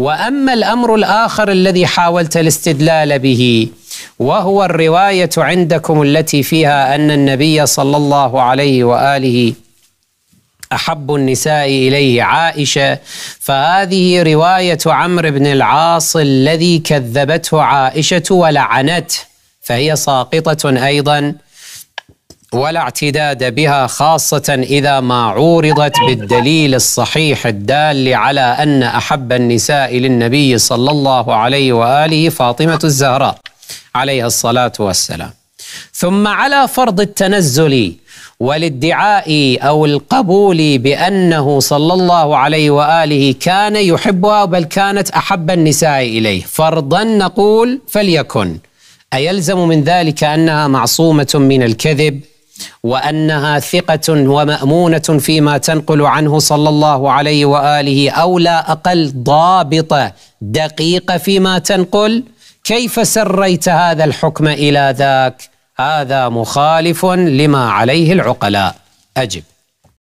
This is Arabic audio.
واما الامر الاخر الذي حاولت الاستدلال به وهو الروايه عندكم التي فيها ان النبي صلى الله عليه واله احب النساء اليه عائشه فهذه روايه عمرو بن العاص الذي كذبته عائشه ولعنته فهي ساقطه ايضا ولا اعتداد بها خاصة إذا ما عورضت بالدليل الصحيح الدال على أن أحب النساء للنبي صلى الله عليه وآله فاطمة الزهراء عليها الصلاة والسلام ثم على فرض التنزل والادعاء او القبول بانه صلى الله عليه واله كان يحبها بل كانت احب النساء اليه فرضا نقول فليكن ايلزم من ذلك انها معصومه من الكذب وانها ثقه ومامونه فيما تنقل عنه صلى الله عليه واله او لا اقل ضابطه دقيقه فيما تنقل كيف سريت هذا الحكم الى ذاك هذا مخالف لما عليه العقلاء اجب